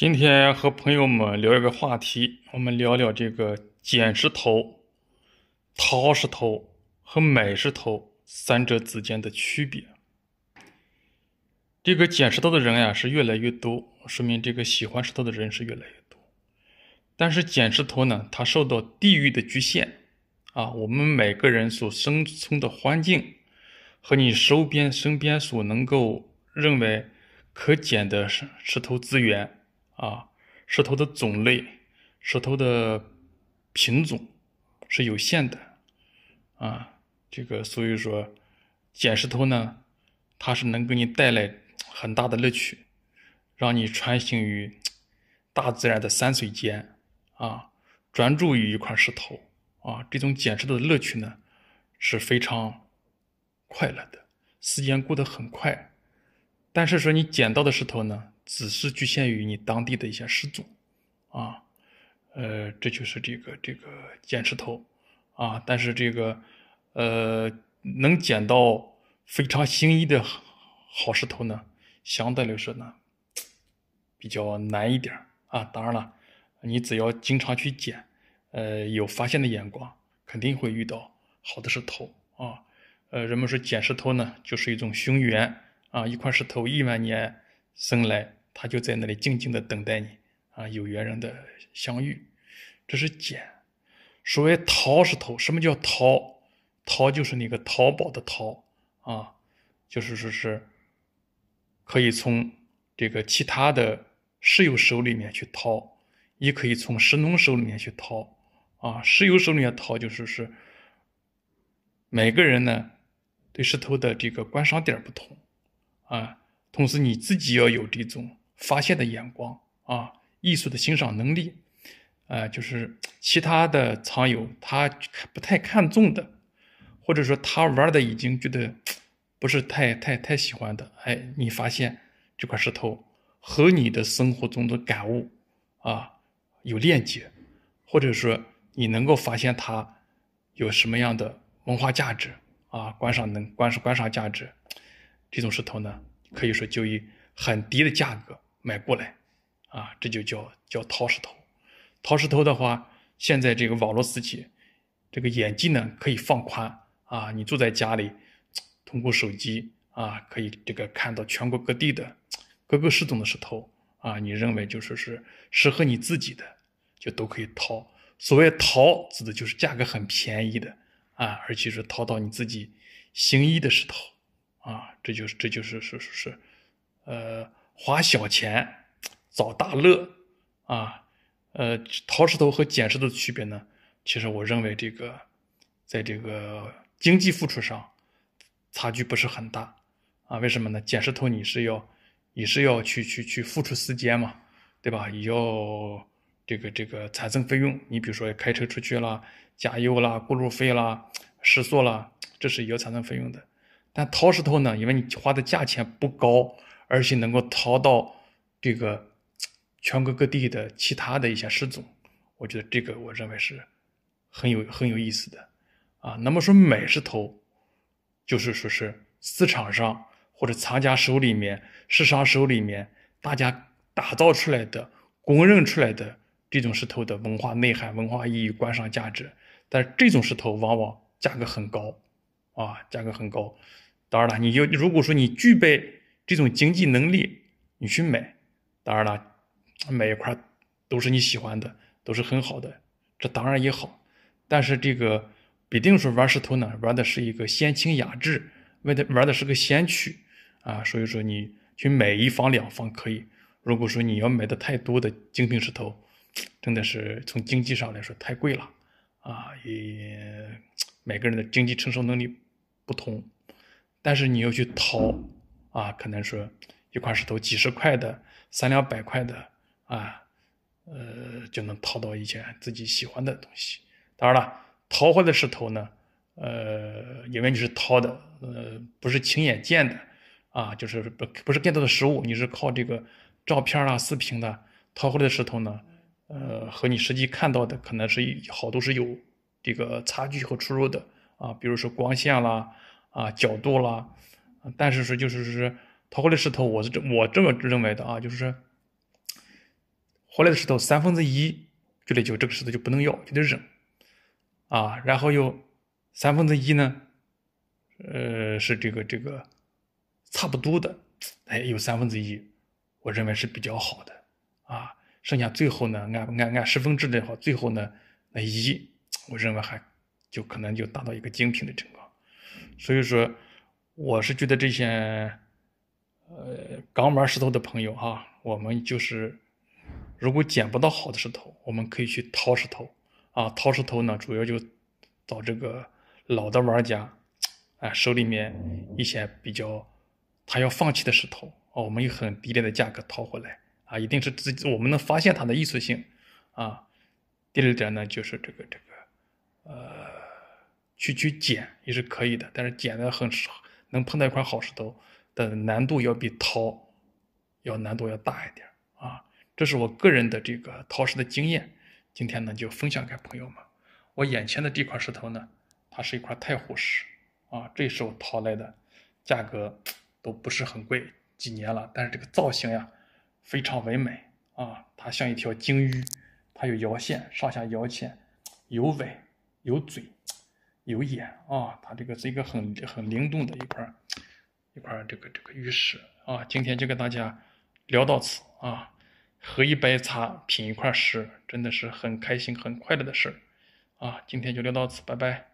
今天和朋友们聊一个话题，我们聊聊这个捡石头、淘石头和买石头三者之间的区别。这个捡石头的人呀是越来越多，说明这个喜欢石头的人是越来越多。但是捡石头呢，它受到地域的局限啊，我们每个人所生存的环境和你周边身边所能够认为可捡的石石头资源。啊，石头的种类、石头的品种是有限的啊，这个所以说捡石头呢，它是能给你带来很大的乐趣，让你穿行于大自然的山水间啊，专注于一块石头啊，这种捡石头的乐趣呢是非常快乐的，时间过得很快，但是说你捡到的石头呢。只是局限于你当地的一些石种，啊，呃，这就是这个这个捡石头，啊，但是这个，呃，能捡到非常心仪的好石头呢，相对来说呢，比较难一点啊。当然了，你只要经常去捡，呃，有发现的眼光，肯定会遇到好的石头啊。呃，人们说捡石头呢，就是一种寻缘啊，一块石头亿万年生来。他就在那里静静的等待你啊，有缘人的相遇，这是捡。所谓淘是淘，什么叫淘？淘就是那个淘宝的淘啊，就是说是可以从这个其他的石友手里面去淘，也可以从石农手里面去淘啊。石友手里面淘就是是每个人呢对石头的这个观赏点不同啊，同时你自己要有这种。发现的眼光啊，艺术的欣赏能力，呃，就是其他的藏友他不太看重的，或者说他玩的已经觉得不是太太太喜欢的，哎，你发现这块石头和你的生活中的感悟啊有链接，或者说你能够发现它有什么样的文化价值啊，观赏能观赏观赏价值，这种石头呢，可以说就以很低的价格。买过来，啊，这就叫叫淘石头。淘石头的话，现在这个网络司机，这个眼界呢可以放宽啊。你坐在家里，通过手机啊，可以这个看到全国各地的各个市中的石头啊。你认为就说是适合你自己的，就都可以淘。所谓淘，指的就是价格很便宜的啊，而且是淘到你自己心仪的石头啊。这就是，这就是是是是，呃。花小钱，找大乐，啊，呃，淘石头和捡石头的区别呢？其实我认为这个，在这个经济付出上，差距不是很大，啊，为什么呢？捡石头你是要，你是要去去去付出时间嘛，对吧？也要这个这个产生费用，你比如说开车出去啦，加油啦，过路费啦，食宿啦，这是也要产生费用的。但淘石头呢，因为你花的价钱不高。而且能够淘到这个全国各地的其他的一些石种，我觉得这个我认为是很有很有意思的啊。那么说美石头，就是说是市场上或者藏家手里面、市商手里面，大家打造出来的、公认出来的这种石头的文化内涵、文化意义、观赏价值，但这种石头往往价格很高啊，价格很高。当然了，你就如果说你具备。这种经济能力，你去买，当然了，买一块都是你喜欢的，都是很好的，这当然也好。但是这个必定说玩石头呢，玩的是一个闲情雅致，玩的玩的是个闲趣啊。所以说你去买一房两房可以，如果说你要买的太多的精品石头，真的是从经济上来说太贵了啊。也每个人的经济承受能力不同，但是你要去淘。啊，可能说一块石头几十块的，三两百块的啊，呃，就能淘到一些自己喜欢的东西。当然了，淘回来的石头呢，呃，因为你是淘的，呃，不是亲眼见的啊，就是不不是见到的实物，你是靠这个照片啦、视频的淘回来的石头呢，呃，和你实际看到的可能是好多是有这个差距和出入的啊，比如说光线啦，啊，角度啦。但是是就是是淘回来石头，我是这我这么认为的啊，就是回来的石头三分之一就得就这个石头就不能要，就得扔啊。然后又三分之一呢，呃，是这个这个差不多的，哎，有三分之一，我认为是比较好的啊。剩下最后呢，按按按十分之的话，最后呢那一，我认为还就可能就达到一个精品的成果，所以说。我是觉得这些，呃，刚玩石头的朋友哈，我们就是如果捡不到好的石头，我们可以去掏石头，啊，掏石头呢，主要就找这个老的玩家，啊，手里面一些比较他要放弃的石头，啊、我们以很低廉的价格掏回来，啊，一定是自己我们能发现它的艺术性，啊，第二点呢，就是这个这个，呃，去去捡也是可以的，但是捡的很少。能碰到一块好石头的难度要比淘要难度要大一点啊，这是我个人的这个淘石的经验。今天呢就分享给朋友们。我眼前的这块石头呢，它是一块太湖石啊，这是我淘来的，价格都不是很贵，几年了。但是这个造型呀非常唯美啊，它像一条鲸鱼，它有腰线，上下腰线，有尾，有嘴。有眼啊，他这个是一个很很灵动的一块一块这个这个玉石啊。今天就跟大家聊到此啊，喝一杯茶，品一块石，真的是很开心很快乐的事儿啊。今天就聊到此，拜拜。